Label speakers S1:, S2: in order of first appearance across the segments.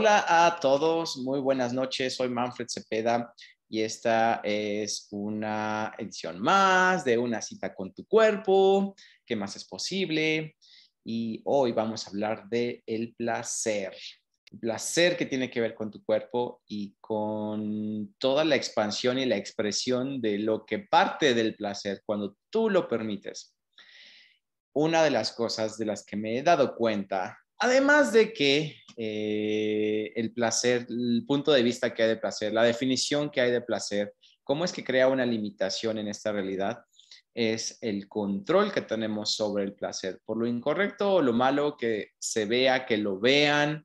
S1: Hola a todos, muy buenas noches. Soy Manfred Cepeda y esta es una edición más de Una cita con tu cuerpo, ¿qué más es posible? Y hoy vamos a hablar de el placer. placer que tiene que ver con tu cuerpo y con toda la expansión y la expresión de lo que parte del placer cuando tú lo permites. Una de las cosas de las que me he dado cuenta Además de que eh, el placer, el punto de vista que hay de placer, la definición que hay de placer, cómo es que crea una limitación en esta realidad, es el control que tenemos sobre el placer, por lo incorrecto o lo malo que se vea, que lo vean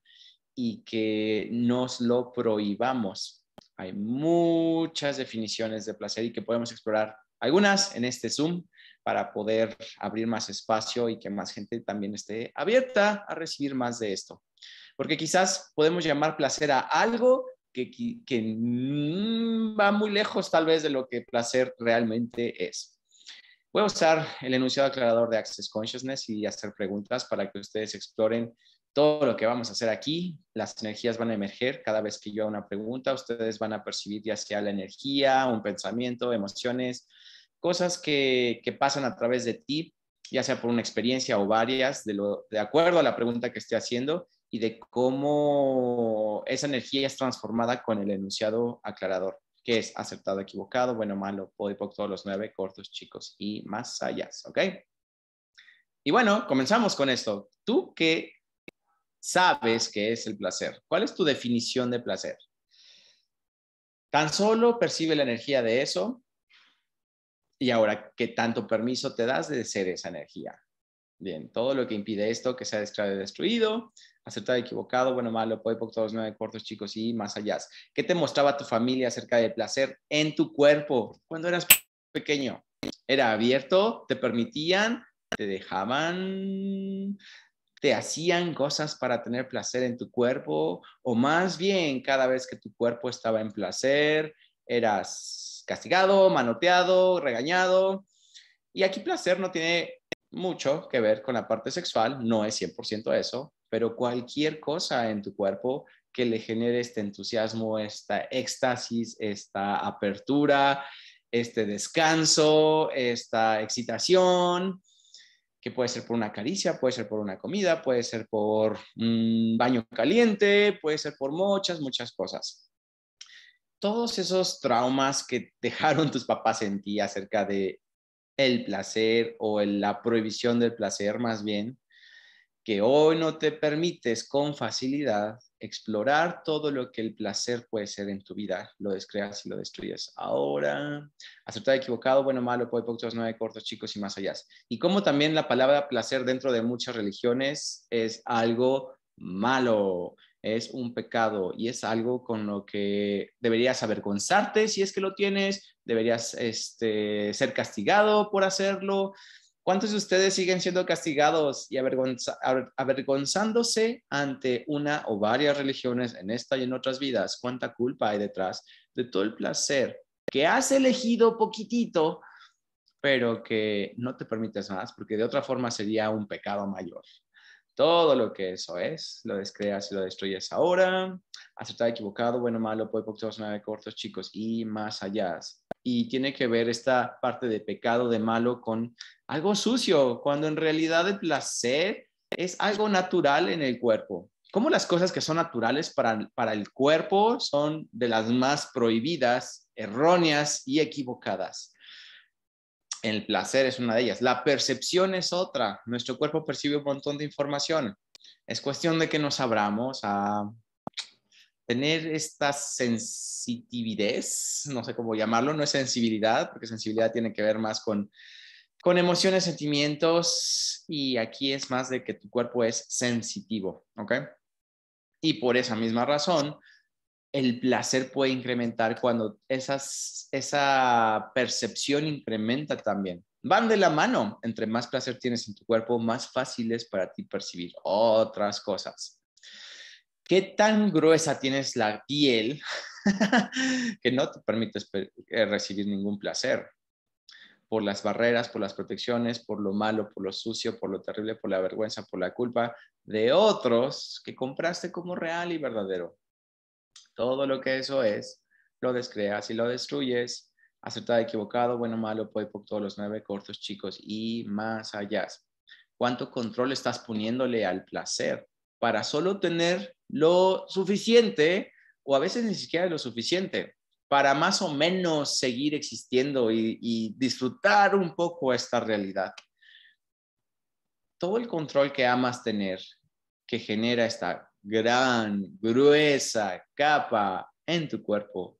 S1: y que nos lo prohibamos. Hay muchas definiciones de placer y que podemos explorar algunas en este Zoom para poder abrir más espacio y que más gente también esté abierta a recibir más de esto. Porque quizás podemos llamar placer a algo que, va muy lejos tal vez de lo que placer realmente es. Voy a usar el enunciado aclarador de Access Consciousness y hacer preguntas para que ustedes exploren todo lo que vamos a hacer aquí. Las energías van a emerger cada vez que yo haga una pregunta. Ustedes van a percibir ya sea la energía, un pensamiento, emociones, cosas que, pasan a través de ti, ya sea por una experiencia o varias, de, acuerdo a la pregunta que esté haciendo y de cómo esa energía es transformada con el enunciado aclarador, que es acertado, equivocado, bueno, malo, podipoc, todos los nueve, cortos, chicos y más allá, ¿ok? Y bueno, comenzamos con esto. ¿Tú qué sabes que es el placer? ¿Cuál es tu definición de placer? Tan solo percibe la energía de eso, y ahora, ¿qué tanto permiso te das de ser esa energía? Bien, todo lo que impide esto, que sea destruido, acertado, equivocado, bueno, malo, puede por todos nueve cortos, chicos, y más allá. ¿Qué te mostraba tu familia acerca del placer en tu cuerpo cuando eras pequeño? ¿Era abierto? ¿Te permitían? ¿Te dejaban? ¿Te hacían cosas para tener placer en tu cuerpo? O más bien, cada vez que tu cuerpo estaba en placer, eras castigado, manoteado, regañado. Y aquí placer no tiene mucho que ver con la parte sexual, no es 100% eso, pero cualquier cosa en tu cuerpo que le genere este entusiasmo, esta éxtasis, esta apertura, este descanso, esta excitación, que puede ser por una caricia, puede ser por una comida, puede ser por un baño caliente, puede ser por muchas, muchas cosas todos esos traumas que dejaron tus papás en ti acerca de el placer o la prohibición del placer más bien, que hoy no te permites con facilidad explorar todo lo que el placer puede ser en tu vida. Lo descreas y lo destruyes. Ahora, aceptar equivocado, bueno, malo, puede pocos, nueve cortos, chicos y más allá. Y como también la palabra placer dentro de muchas religiones es algo malo es un pecado y es algo con lo que deberías avergonzarte si es que lo tienes, deberías este, ser castigado por hacerlo. ¿Cuántos de ustedes siguen siendo castigados y avergonzándose ante una o varias religiones en esta y en otras vidas? ¿Cuánta culpa hay detrás de todo el placer que has elegido poquitito, pero que no te permites más, porque de otra forma sería un pecado mayor? Todo lo que eso es, lo descreas y lo destruyes ahora. estado equivocado, bueno, malo, puede nueve cortos, chicos, y más allá. Y tiene que ver esta parte de pecado, de malo, con algo sucio, cuando en realidad el placer es algo natural en el cuerpo. ¿Cómo las cosas que son naturales para el cuerpo son de las más prohibidas, erróneas y equivocadas? El placer es una de ellas. La percepción es otra. Nuestro cuerpo percibe un montón de información. Es cuestión de que nos abramos a tener esta sensitividad, no sé cómo llamarlo, no es sensibilidad, porque sensibilidad tiene que ver más con, con emociones, sentimientos, y aquí es más de que tu cuerpo es sensitivo, ¿ok? Y por esa misma razón, el placer puede incrementar cuando esa percepción incrementa también. Van de la mano. Entre más placer tienes en tu cuerpo, más fácil es para ti percibir otras cosas. ¿Qué tan gruesa tienes la piel que no te permite eh, recibir ningún placer? por las barreras, por las protecciones, por lo malo, por lo sucio, por lo terrible, por la vergüenza, por la culpa de otros que compraste como real y verdadero todo lo que eso es, lo descreas y lo destruyes, acertado, equivocado, bueno, malo, puede por todos los nueve cortos, chicos, y más allá. ¿Cuánto control estás poniéndole al placer para solo tener lo suficiente o a veces ni siquiera lo suficiente para más o menos seguir existiendo y, y disfrutar un poco esta realidad? Todo el control que amas tener, que genera esta gran, gruesa capa en tu cuerpo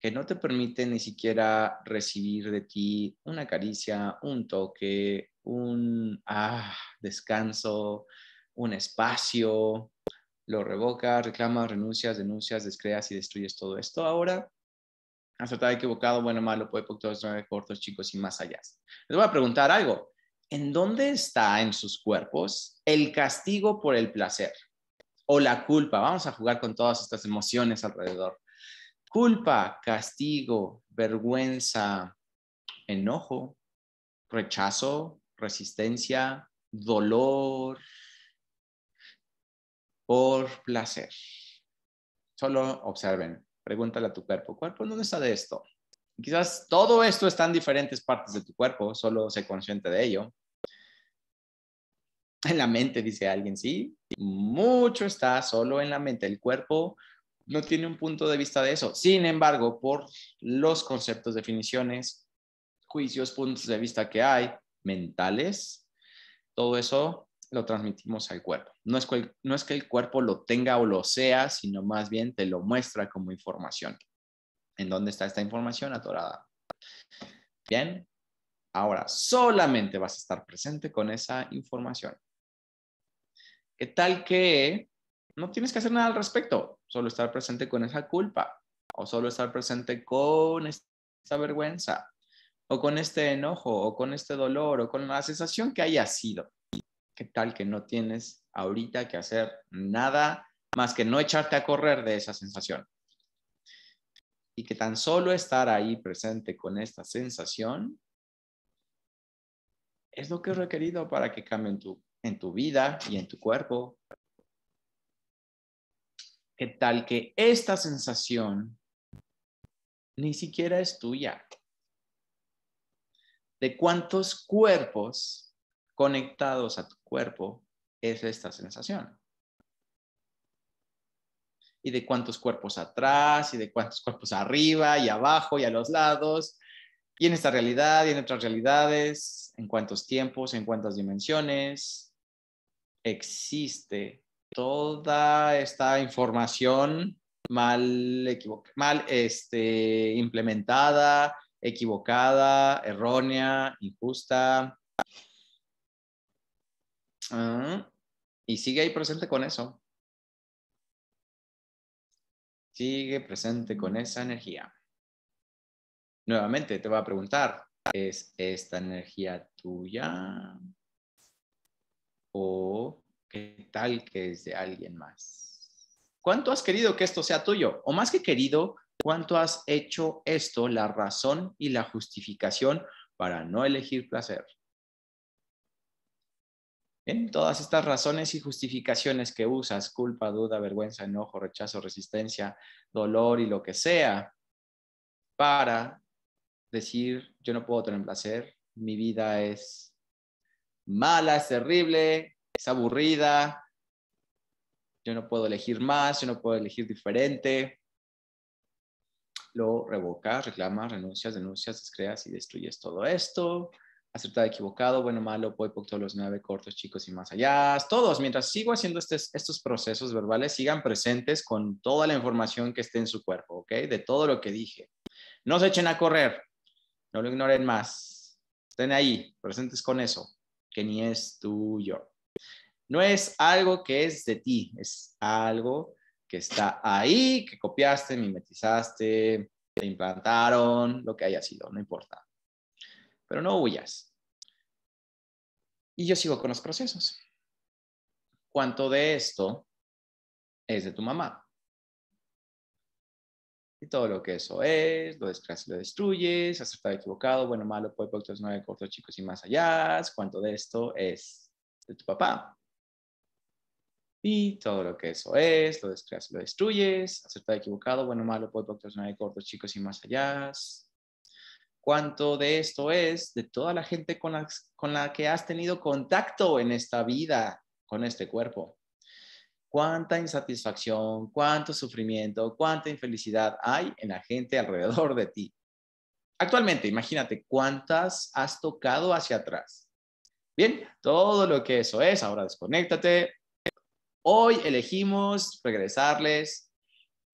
S1: que no te permite ni siquiera recibir de ti una caricia, un toque, un ah, descanso, un espacio, lo revocas, reclamas, renuncias, denuncias, descreas y destruyes todo esto. Ahora, has equivocado, bueno, malo, puede, todos cortos, chicos y más allá. Les voy a preguntar algo. ¿En dónde está en sus cuerpos el castigo por el placer? o la culpa. Vamos a jugar con todas estas emociones alrededor. Culpa, castigo, vergüenza, enojo, rechazo, resistencia, dolor, por placer. Solo observen, pregúntale a tu cuerpo, cuerpo, ¿dónde está de esto? Quizás todo esto está en diferentes partes de tu cuerpo, solo sé consciente de ello en la mente, dice alguien, sí. Mucho está solo en la mente. El cuerpo no tiene un punto de vista de eso. Sin embargo, por los conceptos, definiciones, juicios, puntos de vista que hay, mentales, todo eso lo transmitimos al cuerpo. No es, que el cuerpo lo tenga o lo sea, sino más bien te lo muestra como información. ¿En dónde está esta información atorada? Bien, ahora solamente vas a estar presente con esa información tal que no tienes que hacer nada al respecto, solo estar presente con esa culpa o solo estar presente con esa vergüenza o con este enojo o con este dolor o con la sensación que haya sido. ¿Qué tal que no tienes ahorita que hacer nada más que no echarte a correr de esa sensación? Y que tan solo estar ahí presente con esta sensación es lo que es requerido para que cambien tu en tu vida y en tu cuerpo. ¿Qué tal que esta sensación ni siquiera es tuya? ¿De cuántos cuerpos conectados a tu cuerpo es esta sensación? y de cuántos cuerpos atrás y de cuántos cuerpos arriba y abajo y a los lados y en esta realidad y en otras realidades, en cuántos tiempos, en cuántas dimensiones, existe toda esta información mal, mal este, implementada, equivocada, errónea, injusta. Ah, y sigue ahí presente con eso. Sigue presente con esa energía. Nuevamente te va a preguntar, ¿es esta energía tuya? o qué tal que es de alguien más. ¿Cuánto has querido que esto sea tuyo? O más que querido, ¿cuánto has hecho esto la razón y la justificación para no elegir placer? En todas estas razones y justificaciones que usas, culpa, duda, vergüenza, enojo, rechazo, resistencia, dolor y lo que sea, para decir, yo no puedo tener placer, mi vida es mala, es terrible, es aburrida, yo no puedo elegir más, yo no puedo elegir diferente. Lo revocas, reclamas, renuncias, denuncias, descreas y destruyes todo esto. Acertado, equivocado, bueno, malo, voy por todos los nueve cortos, chicos y más allá. Todos, mientras sigo haciendo estos procesos verbales, sigan presentes con toda la información que esté en su cuerpo, ¿ok? De todo lo que dije. No se echen a correr, no lo ignoren más. Estén ahí, presentes con eso ni es tuyo. No es algo que es de ti, es algo que está ahí, que copiaste, mimetizaste, te implantaron, lo que haya sido, no importa. Pero no huyas. Y yo sigo con los procesos. ¿Cuánto de esto es de tu mamá? y todo lo que eso es, lo destruyes, lo destruyes, acertado, equivocado, bueno, malo, puede productos nueve, cortos, chicos y más allá, cuánto de esto es de tu papá. Y todo lo que eso es, lo destruyes, lo destruyes, acertado, equivocado, bueno, malo, puede productos nueve, cortos, chicos y más allá. Cuánto de esto es de toda la gente con la, con la que has tenido contacto en esta vida, con este cuerpo cuánta insatisfacción, cuánto sufrimiento, cuánta infelicidad hay en la gente alrededor de ti. Actualmente, imagínate cuántas has tocado hacia atrás. Bien, todo lo que eso es, ahora desconéctate. Hoy elegimos regresarles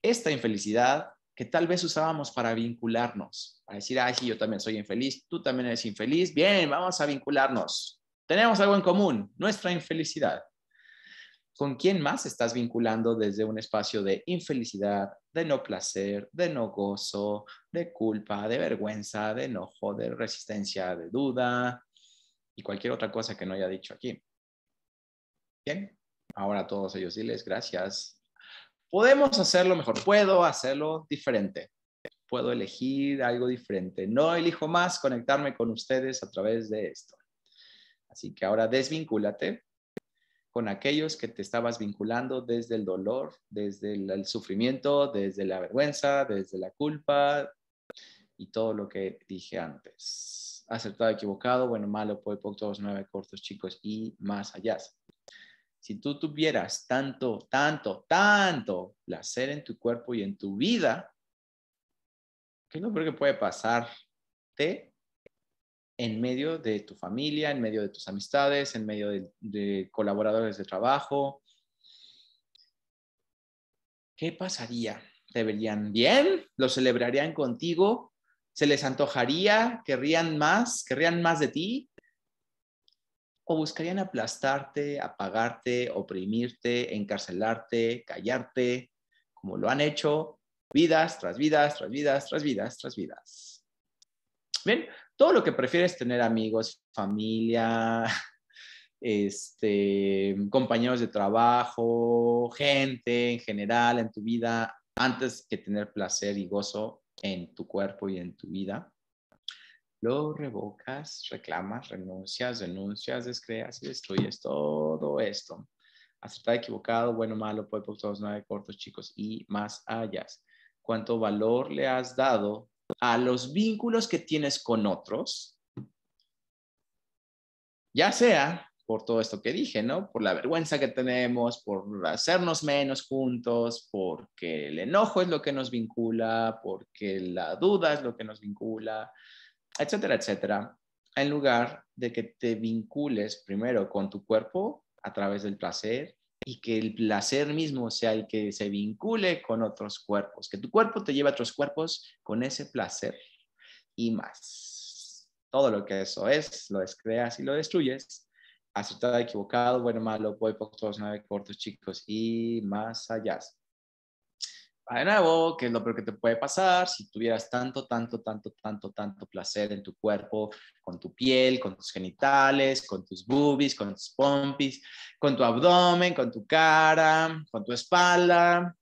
S1: esta infelicidad que tal vez usábamos para vincularnos, para decir, ay, sí, yo también soy infeliz, tú también eres infeliz, bien, vamos a vincularnos. Tenemos algo en común, nuestra infelicidad con quién más estás vinculando desde un espacio de infelicidad, de no placer, de no gozo, de culpa, de vergüenza, de enojo, de resistencia, de duda y cualquier otra cosa que no haya dicho aquí. Bien, ahora todos ellos diles gracias. Podemos hacerlo mejor, puedo hacerlo diferente, puedo elegir algo diferente. No elijo más conectarme con ustedes a través de esto. Así que ahora desvincúlate con aquellos que te estabas vinculando desde el dolor, desde el, sufrimiento, desde la vergüenza, desde la culpa y todo lo que dije antes. Aceptado, equivocado, bueno, malo, puede por todos nueve cortos, chicos, y más allá. Si tú tuvieras tanto, tanto, tanto placer en tu cuerpo y en tu vida, ¿qué no lo que puede pasarte en medio de tu familia, en medio de tus amistades, en medio de, colaboradores de trabajo. ¿Qué pasaría? ¿Te verían bien? ¿Lo celebrarían contigo? ¿Se les antojaría? ¿Querrían más? ¿Querrían más de ti? ¿O buscarían aplastarte, apagarte, oprimirte, encarcelarte, callarte, como lo han hecho vidas tras vidas, tras vidas, tras vidas, tras vidas? Bien, todo lo que prefieres tener amigos, familia, este, compañeros de trabajo, gente en general en tu vida, antes que tener placer y gozo en tu cuerpo y en tu vida. Lo revocas, reclamas, renuncias, denuncias, descreas y destruyes todo esto. Aceptar equivocado, bueno, malo, puede todos nueve cortos, chicos, y más allá. ¿Cuánto valor le has dado a los vínculos que tienes con otros, ya sea por todo esto que dije, ¿no? Por la vergüenza que tenemos, por hacernos menos juntos, porque el enojo es lo que nos vincula, porque la duda es lo que nos vincula, etcétera, etcétera, en lugar de que te vincules primero con tu cuerpo a través del placer, y que el placer mismo sea el que se vincule con otros cuerpos, que tu cuerpo te lleve a otros cuerpos con ese placer y más. Todo lo que eso es, lo descreas y lo destruyes. estado equivocado, bueno, malo, voy por todos nueve cortos, chicos, y más allá de nuevo, que es lo peor que te puede pasar si tuvieras tanto, tanto, tanto, tanto, tanto placer en tu cuerpo, con tu piel, con tus genitales, con tus boobies, con tus pompis, con tu abdomen, con tu cara, con tu espalda,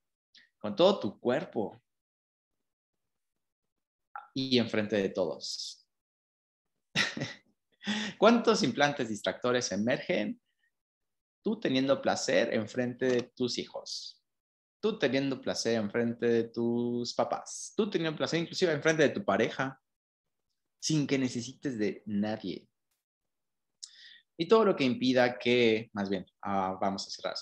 S1: con todo tu cuerpo y enfrente de todos. ¿Cuántos implantes distractores emergen tú teniendo placer enfrente de tus hijos? tú teniendo placer frente de tus papás, tú teniendo placer inclusive frente de tu pareja, sin que necesites de nadie. Y todo lo que impida que, más bien, ah, vamos a cerrar.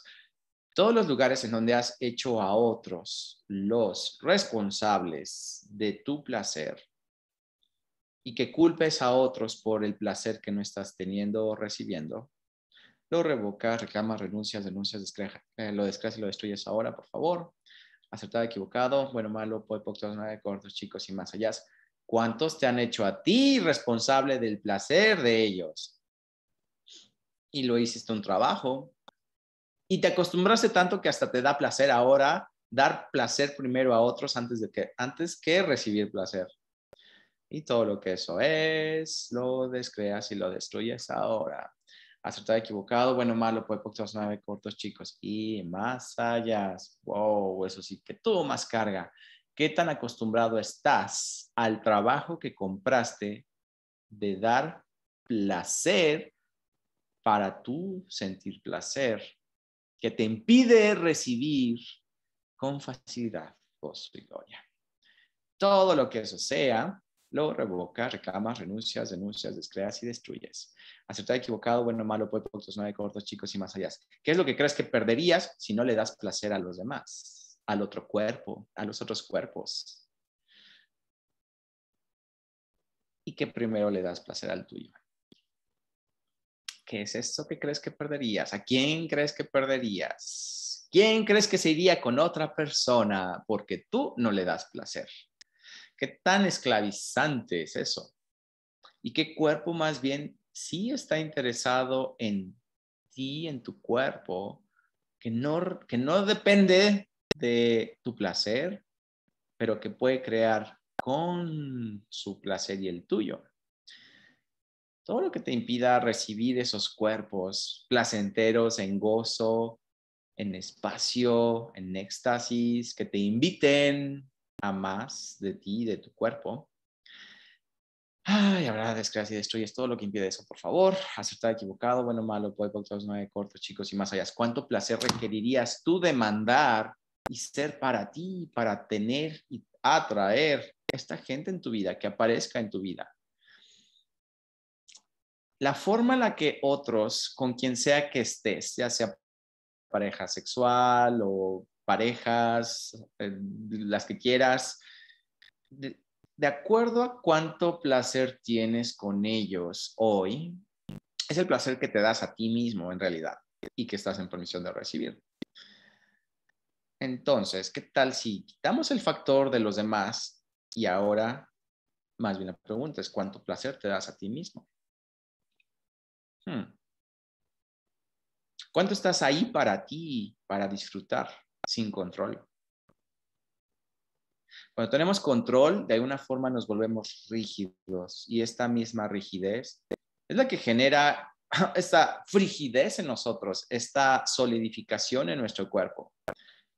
S1: Todos los lugares en donde has hecho a otros los responsables de tu placer y que culpes a otros por el placer que no estás teniendo o recibiendo, lo revocas, reclamas, renuncias, denuncias, eh, lo descreas y lo destruyes ahora, por favor. Acertado, equivocado, bueno, malo, puede, poco, de cortos, chicos y más allá. ¿Cuántos te han hecho a ti responsable del placer de ellos? Y lo hiciste un trabajo. Y te acostumbraste tanto que hasta te da placer ahora dar placer primero a otros antes, de que, antes que recibir placer. Y todo lo que eso es, lo descreas y lo destruyes ahora acertado, equivocado, bueno, malo, puede nueve cortos, chicos. Y más allá. Wow, eso sí, que tuvo más carga. ¿Qué tan acostumbrado estás al trabajo que compraste de dar placer para tú sentir placer que te impide recibir con facilidad gozo Todo lo que eso sea Luego revoca reclamas, renuncias, denuncias, descreas y destruyes. Acertar equivocado, bueno, malo, puede no nueve cortos, chicos y más allá. ¿Qué es lo que crees que perderías si no le das placer a los demás, al otro cuerpo, a los otros cuerpos? Y qué primero le das placer al tuyo. ¿Qué es esto que crees que perderías? ¿A quién crees que perderías? ¿Quién crees que se iría con otra persona porque tú no le das placer? ¿Qué tan esclavizante es eso? ¿Y qué cuerpo más bien sí está interesado en ti, en tu cuerpo, que no, que no depende de tu placer, pero que puede crear con su placer y el tuyo? Todo lo que te impida recibir esos cuerpos placenteros en gozo, en espacio, en éxtasis, que te inviten a más de ti, de tu cuerpo. Ay, habrá desgracia y destruyes todo lo que impide eso, por favor. estar equivocado, bueno, malo, puede todos nueve cortos, chicos y más allá. ¿Cuánto placer requerirías tú demandar y ser para ti, para tener y atraer esta gente en tu vida, que aparezca en tu vida? La forma en la que otros, con quien sea que estés, ya sea pareja sexual o parejas, las que quieras, de, acuerdo a cuánto placer tienes con ellos hoy, es el placer que te das a ti mismo en realidad y que estás en permisión de recibir. Entonces, ¿qué tal si quitamos el factor de los demás y ahora, más bien la pregunta es, ¿cuánto placer te das a ti mismo? Hmm. ¿Cuánto estás ahí para ti, para disfrutar? sin control. Cuando tenemos control, de alguna forma nos volvemos rígidos y esta misma rigidez es la que genera esta frigidez en nosotros, esta solidificación en nuestro cuerpo.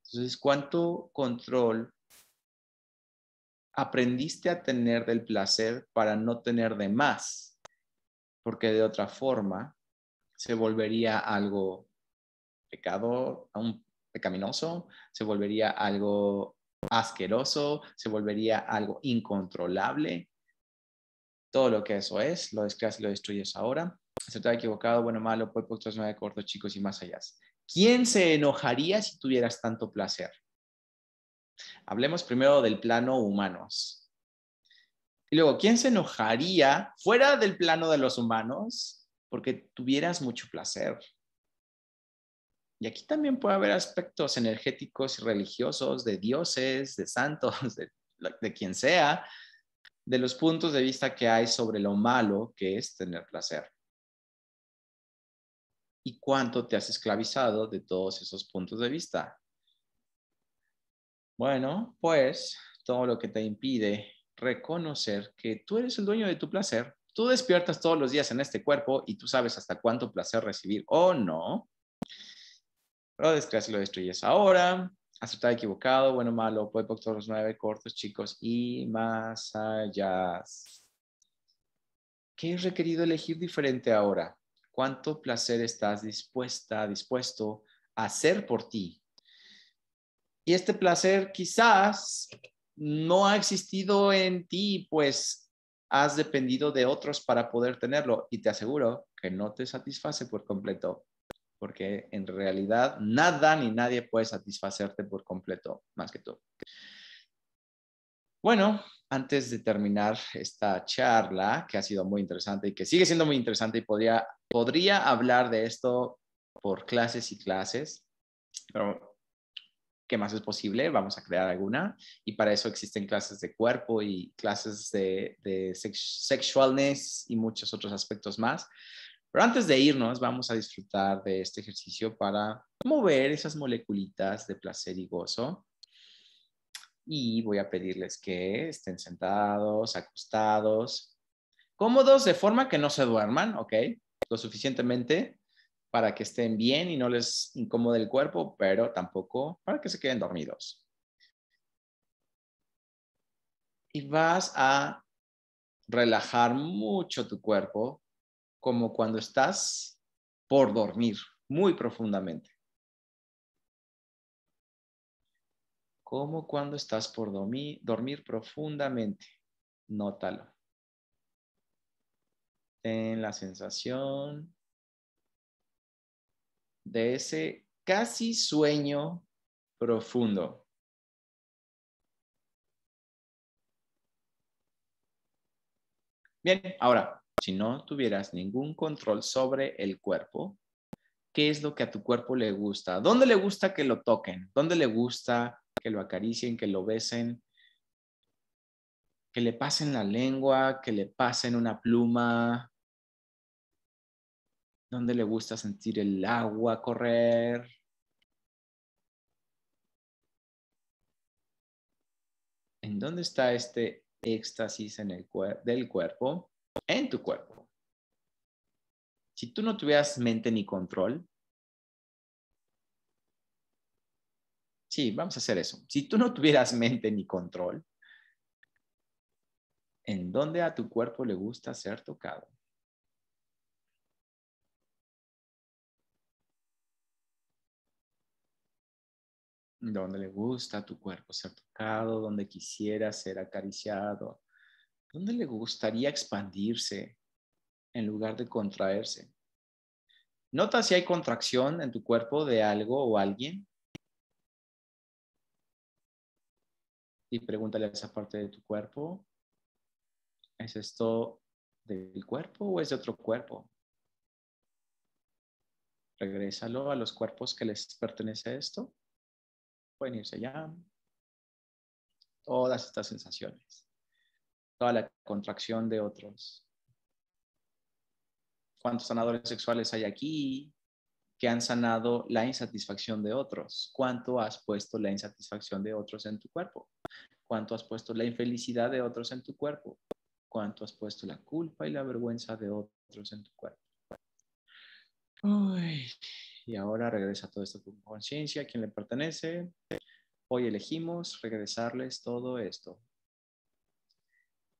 S1: Entonces, ¿cuánto control aprendiste a tener del placer para no tener de más? Porque de otra forma se volvería algo pecador, un pecaminoso, se volvería algo asqueroso, se volvería algo incontrolable. Todo lo que eso es, lo descreas y lo destruyes ahora. ha equivocado, bueno, malo, pues otros nueve cortos, chicos y más allá. ¿Quién se enojaría si tuvieras tanto placer? Hablemos primero del plano humanos. Y luego, ¿quién se enojaría fuera del plano de los humanos porque tuvieras mucho placer? Y aquí también puede haber aspectos energéticos y religiosos, de dioses, de santos, de, quien sea, de los puntos de vista que hay sobre lo malo que es tener placer. ¿Y cuánto te has esclavizado de todos esos puntos de vista? Bueno, pues todo lo que te impide reconocer que tú eres el dueño de tu placer, tú despiertas todos los días en este cuerpo y tú sabes hasta cuánto placer recibir o no. Lo y lo destruyes ahora. Acertado, equivocado, bueno, malo, puede todos los nueve, cortos, chicos y más allá. ¿Qué he requerido elegir diferente ahora? ¿Cuánto placer estás dispuesta, dispuesto a hacer por ti? Y este placer quizás no ha existido en ti, pues has dependido de otros para poder tenerlo y te aseguro que no te satisface por completo porque en realidad nada ni nadie puede satisfacerte por completo más que tú. Bueno, antes de terminar esta charla, que ha sido muy interesante y que sigue siendo muy interesante y podría, hablar de esto por clases y clases, pero que más es posible? Vamos a crear alguna y para eso existen clases de cuerpo y clases de, sexualness y muchos otros aspectos más. Pero antes de irnos, vamos a disfrutar de este ejercicio para mover esas moleculitas de placer y gozo. Y voy a pedirles que estén sentados, acostados, cómodos de forma que no se duerman, ¿ok? Lo suficientemente para que estén bien y no les incomode el cuerpo, pero tampoco para que se queden dormidos. Y vas a relajar mucho tu cuerpo como cuando estás por dormir muy profundamente. Como cuando estás por dormir, dormir profundamente. Nótalo. Ten la sensación de ese casi sueño profundo. Bien, ahora si no tuvieras ningún control sobre el cuerpo, ¿qué es lo que a tu cuerpo le gusta? ¿Dónde le gusta que lo toquen? ¿Dónde le gusta que lo acaricien, que lo besen? Que le pasen la lengua, que le pasen una pluma. ¿Dónde le gusta sentir el agua correr? ¿En dónde está este éxtasis en el del cuerpo? en tu cuerpo. Si tú no tuvieras mente ni control, sí, vamos a hacer eso. Si tú no tuvieras mente ni control, ¿en dónde a tu cuerpo le gusta ser tocado? ¿Dónde le gusta a tu cuerpo ser tocado, donde quisiera ser acariciado, ¿Dónde le gustaría expandirse en lugar de contraerse? Nota si hay contracción en tu cuerpo de algo o alguien. Y pregúntale a esa parte de tu cuerpo, ¿es esto del cuerpo o es de otro cuerpo? Regrésalo a los cuerpos que les pertenece esto. Pueden irse allá. Todas estas sensaciones toda la contracción de otros. ¿Cuántos sanadores sexuales hay aquí que han sanado la insatisfacción de otros? ¿Cuánto has puesto la insatisfacción de otros en tu cuerpo? ¿Cuánto has puesto la infelicidad de otros en tu cuerpo? ¿Cuánto has puesto la culpa y la vergüenza de otros en tu cuerpo? y ahora regresa todo esto con conciencia, a quien le pertenece. Hoy elegimos regresarles todo esto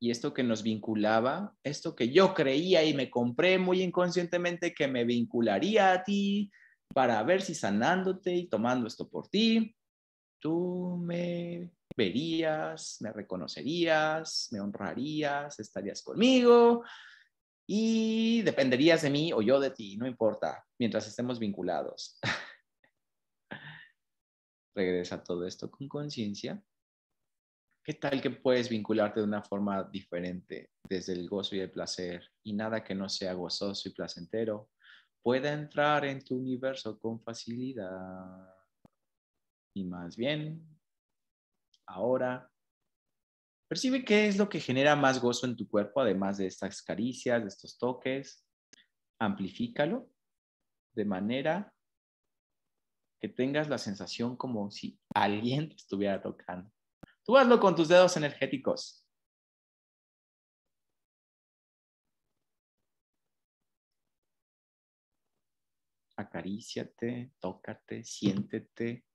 S1: y esto que nos vinculaba, esto que yo creía y me compré muy inconscientemente que me vincularía a ti para ver si sanándote y tomando esto por ti, tú me verías, me reconocerías, me honrarías, estarías conmigo y dependerías de mí o yo de ti, no importa, mientras estemos vinculados. Regresa todo esto con conciencia ¿Qué tal que puedes vincularte de una forma diferente desde el gozo y el placer y nada que no sea gozoso y placentero pueda entrar en tu universo con facilidad? Y más bien, ahora, percibe qué es lo que genera más gozo en tu cuerpo, además de estas caricias, de estos toques. Amplifícalo de manera que tengas la sensación como si alguien te estuviera tocando. Tú hazlo con tus dedos energéticos. Acaríciate, tócate, siéntete.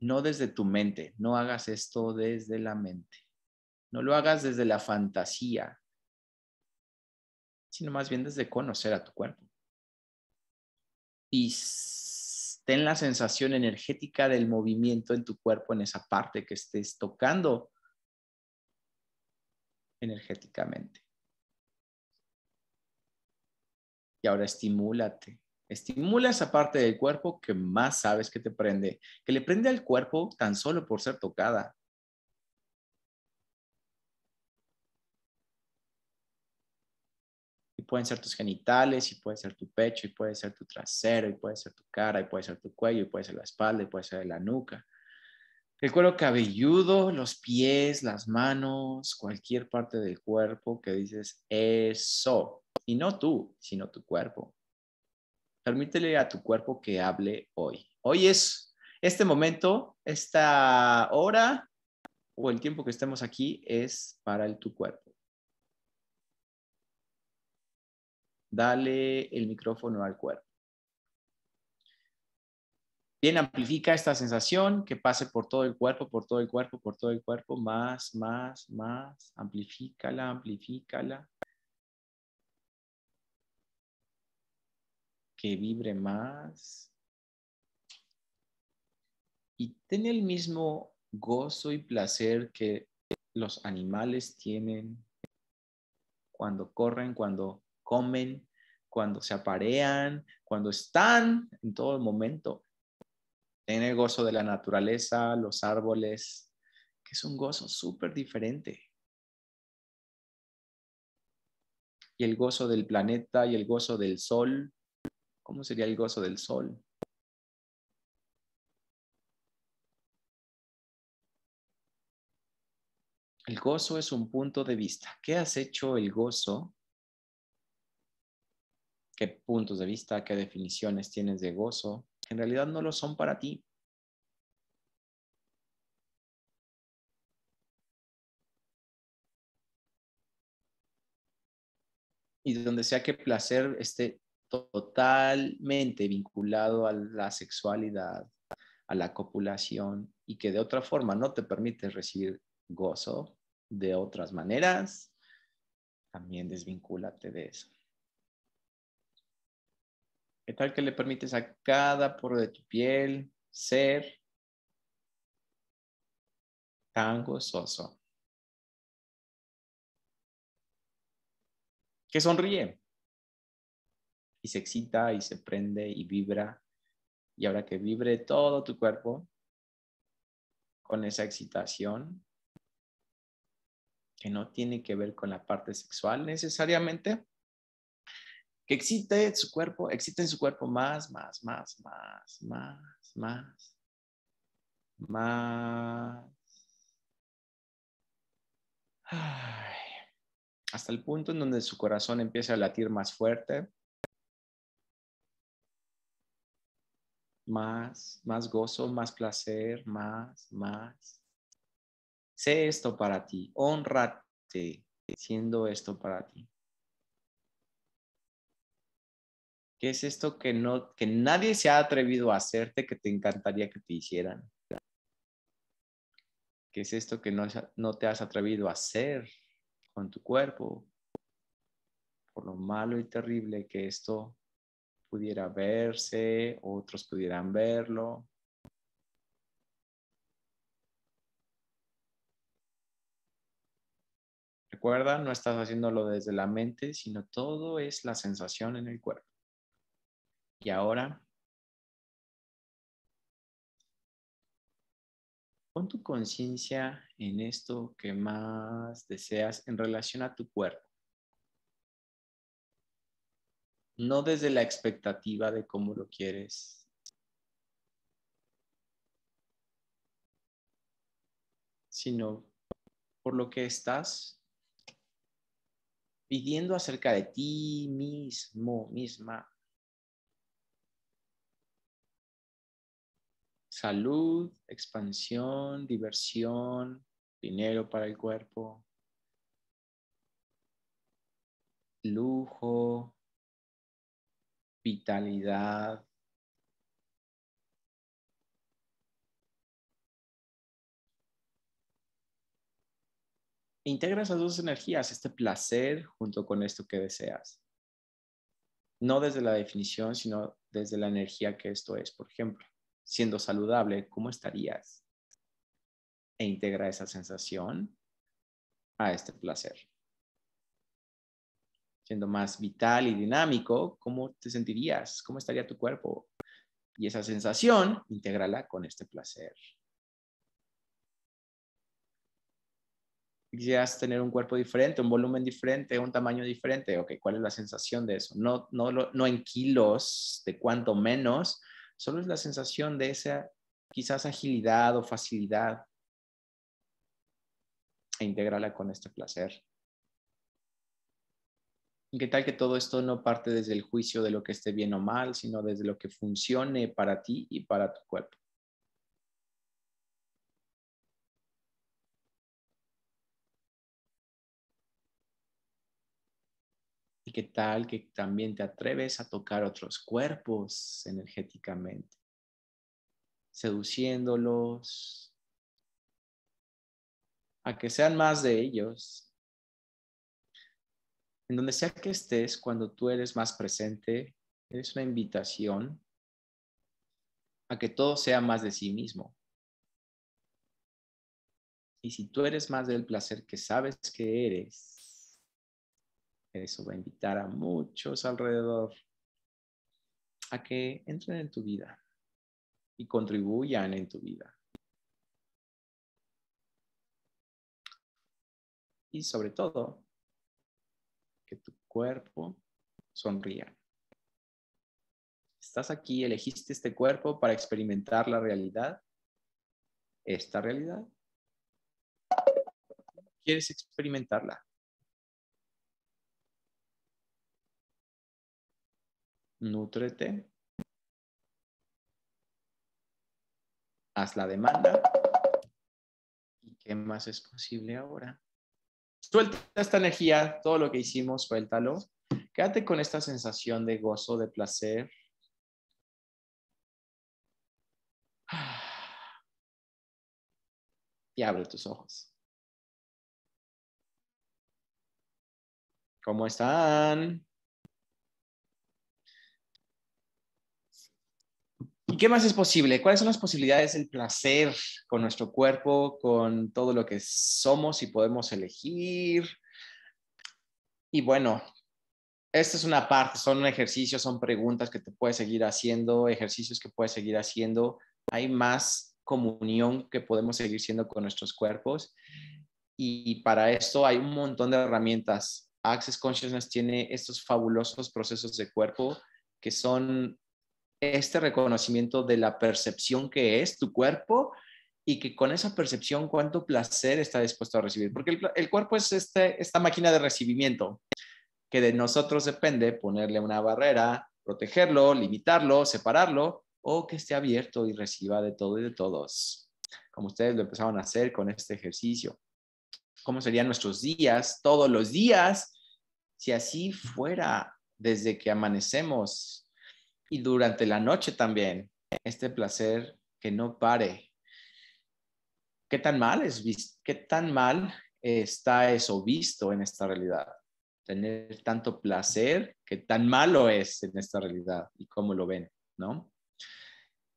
S1: No desde tu mente, no hagas esto desde la mente. No lo hagas desde la fantasía, sino más bien desde conocer a tu cuerpo. Y ten la sensación energética del movimiento en tu cuerpo, en esa parte que estés tocando energéticamente. Y ahora estimúlate. Estimula esa parte del cuerpo que más sabes que te prende, que le prende al cuerpo tan solo por ser tocada. pueden ser tus genitales, y puede ser tu pecho, y puede ser tu trasero, y puede ser tu cara, y puede ser tu cuello, y puede ser la espalda, y puede ser la nuca. El cuero cabelludo, los pies, las manos, cualquier parte del cuerpo que dices eso. Y no tú, sino tu cuerpo. Permítele a tu cuerpo que hable hoy. Hoy es este momento, esta hora o el tiempo que estemos aquí es para el, tu cuerpo. dale el micrófono al cuerpo. Bien, amplifica esta sensación que pase por todo el cuerpo, por todo el cuerpo, por todo el cuerpo, más, más, más. Amplifícala, amplifícala. Que vibre más. Y ten el mismo gozo y placer que los animales tienen cuando corren, cuando comen, cuando se aparean, cuando están en todo momento. En el gozo de la naturaleza, los árboles, que es un gozo súper diferente. Y el gozo del planeta y el gozo del sol. ¿Cómo sería el gozo del sol? El gozo es un punto de vista. ¿Qué has hecho el gozo qué puntos de vista, qué definiciones tienes de gozo, en realidad no lo son para ti. Y donde sea que placer esté totalmente vinculado a la sexualidad, a la copulación, y que de otra forma no te permite recibir gozo de otras maneras, también desvincúlate de eso. ¿Qué tal que le permites a cada poro de tu piel ser tan gozoso. Que sonríe y se excita y se prende y vibra. Y ahora que vibre todo tu cuerpo con esa excitación, que no tiene que ver con la parte sexual necesariamente, que excite su cuerpo, existe en su cuerpo más, más, más, más, más, más, más. Hasta el punto en donde su corazón empieza a latir más fuerte. Más, más gozo, más placer, más, más. Sé esto para ti, honrate siendo esto para ti. ¿Qué es esto que, no, que nadie se ha atrevido a hacerte que te encantaría que te hicieran? ¿Qué es esto que no, no te has atrevido a hacer con tu cuerpo? Por lo malo y terrible que esto pudiera verse, otros pudieran verlo. Recuerda, no estás haciéndolo desde la mente, sino todo es la sensación en el cuerpo. Y ahora, pon tu conciencia en esto que más deseas en relación a tu cuerpo. No desde la expectativa de cómo lo quieres, sino por lo que estás pidiendo acerca de ti mismo, misma, salud, expansión, diversión, dinero para el cuerpo, lujo, vitalidad. Integra esas dos energías, este placer junto con esto que deseas. No desde la definición, sino desde la energía que esto es, por ejemplo siendo saludable, ¿cómo estarías? E integra esa sensación a este placer. Siendo más vital y dinámico, ¿cómo te sentirías? ¿Cómo estaría tu cuerpo? Y esa sensación, integrala con este placer. quisieras tener un cuerpo diferente, un volumen diferente, un tamaño diferente. Ok, ¿cuál es la sensación de eso? No, no, no en kilos de cuánto menos, solo es la sensación de esa quizás agilidad o facilidad e integrarla con este placer. ¿Y qué tal que todo esto no parte desde el juicio de lo que esté bien o mal, sino desde lo que funcione para ti y para tu cuerpo? qué tal que también te atreves a tocar otros cuerpos energéticamente, seduciéndolos, a que sean más de ellos. En donde sea que estés, cuando tú eres más presente, es una invitación a que todo sea más de sí mismo. Y si tú eres más del placer que sabes que eres, eso va a invitar a muchos alrededor a que entren en tu vida y contribuyan en tu vida. Y sobre todo, que tu cuerpo sonría. Estás aquí, elegiste este cuerpo para experimentar la realidad, esta realidad. ¿Quieres experimentarla? nútrete, haz la demanda. ¿Y qué más es posible ahora? Suelta esta energía, todo lo que hicimos, suéltalo. Quédate con esta sensación de gozo, de placer. Y abre tus ojos. ¿Cómo están? qué más es posible? ¿Cuáles son las posibilidades del placer con nuestro cuerpo, con todo lo que somos y podemos elegir? Y bueno, esta es una parte, son ejercicios, son preguntas que te puedes seguir haciendo, ejercicios que puedes seguir haciendo. Hay más comunión que podemos seguir siendo con nuestros cuerpos. Y para esto hay un montón de herramientas. Access Consciousness tiene estos fabulosos procesos de cuerpo que son este reconocimiento de la percepción que es tu cuerpo y que con esa percepción cuánto placer está dispuesto a recibir. Porque el, cuerpo es este, esta máquina de recibimiento que de nosotros depende ponerle una barrera, protegerlo, limitarlo, separarlo o que esté abierto y reciba de todo y de todos, como ustedes lo empezaron a hacer con este ejercicio. ¿Cómo serían nuestros días, todos los días, si así fuera desde que amanecemos y durante la noche también, este placer que no pare. ¿Qué tan mal es qué tan mal está eso visto en esta realidad? Tener tanto placer, qué tan malo es en esta realidad y cómo lo ven, ¿no?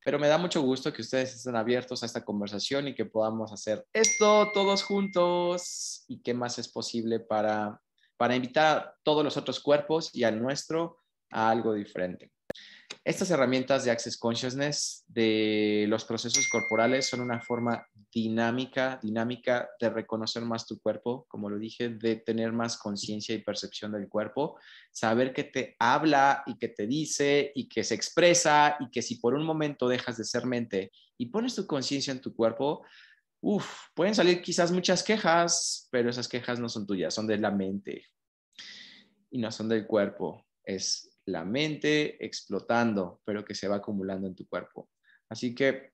S1: Pero me da mucho gusto que ustedes estén abiertos a esta conversación y que podamos hacer esto todos juntos y qué más es posible para, para invitar a todos los otros cuerpos y al nuestro a algo diferente. Estas herramientas de Access Consciousness de los procesos corporales son una forma dinámica, dinámica de reconocer más tu cuerpo, como lo dije, de tener más conciencia y percepción del cuerpo, saber que te habla y que te dice y que se expresa y que si por un momento dejas de ser mente y pones tu conciencia en tu cuerpo, uf, pueden salir quizás muchas quejas, pero esas quejas no son tuyas, son de la mente y no son del cuerpo. Es la mente explotando, pero que se va acumulando en tu cuerpo. Así que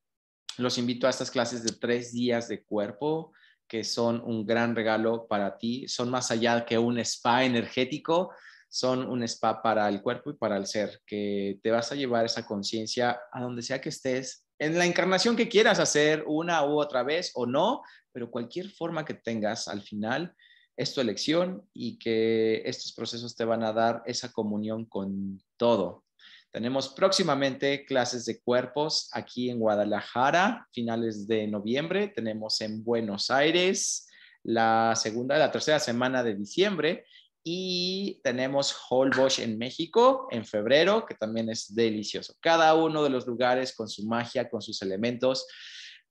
S1: los invito a estas clases de tres días de cuerpo que son un gran regalo para ti. Son más allá que un spa energético, son un spa para el cuerpo y para el ser, que te vas a llevar esa conciencia a donde sea que estés, en la encarnación que quieras hacer una u otra vez o no, pero cualquier forma que tengas al final es tu elección y que estos procesos te van a dar esa comunión con todo. Tenemos próximamente clases de cuerpos aquí en Guadalajara, finales de noviembre. Tenemos en Buenos Aires la segunda, la tercera semana de diciembre. Y tenemos Bosch en México en febrero, que también es delicioso. Cada uno de los lugares con su magia, con sus elementos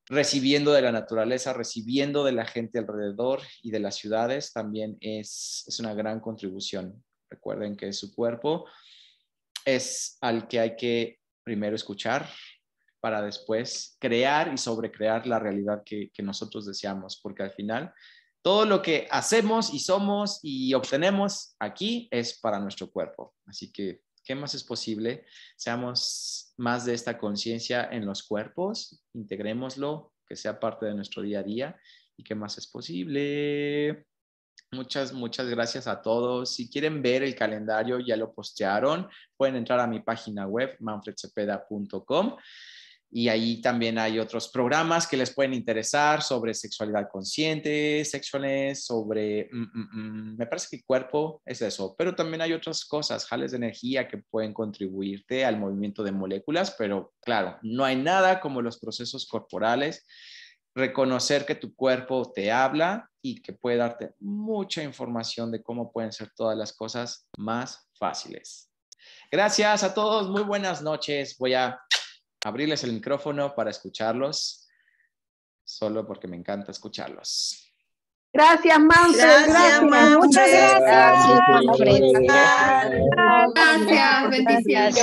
S1: recibiendo de la naturaleza, recibiendo de la gente alrededor y de las ciudades, también es, una gran contribución. Recuerden que su cuerpo es al que hay que primero escuchar para después crear y sobrecrear la realidad que, que nosotros deseamos, porque al final todo lo que hacemos y somos y obtenemos aquí es para nuestro cuerpo. Así que ¿Qué más es posible? Seamos más de esta conciencia en los cuerpos, integrémoslo, que sea parte de nuestro día a día. ¿Y qué más es posible? Muchas, muchas gracias a todos. Si quieren ver el calendario, ya lo postearon. Pueden entrar a mi página web, manfredcepeda.com y ahí también hay otros programas que les pueden interesar sobre sexualidad consciente, sexuales, sobre, mm, mm, mm, me parece que cuerpo es eso, pero también hay otras cosas, jales de energía que pueden contribuirte al movimiento de moléculas, pero claro, no hay nada como los procesos corporales, reconocer que tu cuerpo te habla y que puede darte mucha información de cómo pueden ser todas las cosas más fáciles. Gracias a todos, muy buenas noches. Voy a abrirles el micrófono para escucharlos, solo porque me encanta escucharlos. Gracias, Mauser. Gracias, Muchas gracias. Gracias, bendiciones.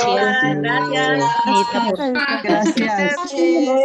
S1: Gracias. gracias. gracias.